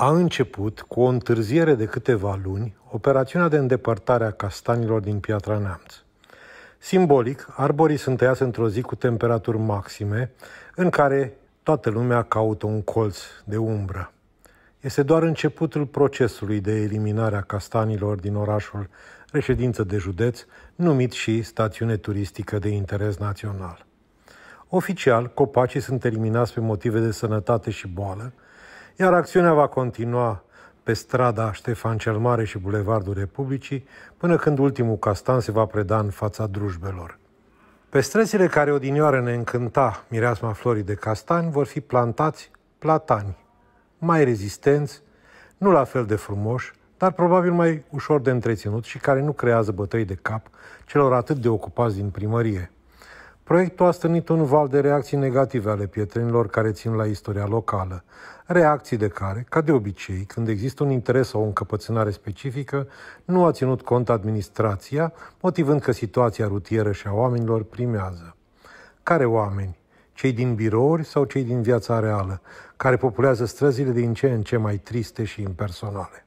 a început cu o întârziere de câteva luni operațiunea de îndepărtare a castanilor din Piatra Neamț. Simbolic, arborii sunt tăiați într-o zi cu temperaturi maxime, în care toată lumea caută un colț de umbră. Este doar începutul procesului de eliminare a castanilor din orașul reședință de județ, numit și stațiune turistică de interes național. Oficial, copacii sunt eliminați pe motive de sănătate și boală, iar acțiunea va continua pe strada Ștefan cel Mare și Bulevardul Republicii, până când ultimul castan se va preda în fața drujbelor. Pe străzile care odinioară ne încânta mireasma florii de castani vor fi plantați platani, mai rezistenți, nu la fel de frumoși, dar probabil mai ușor de întreținut și care nu creează bătăi de cap celor atât de ocupați din primărie – Proiectul a strânit un val de reacții negative ale pietrenilor care țin la istoria locală, reacții de care, ca de obicei, când există un interes sau o încăpățânare specifică, nu a ținut cont administrația, motivând că situația rutieră și a oamenilor primează. Care oameni? Cei din birouri sau cei din viața reală, care populează străzile din ce în ce mai triste și impersonale?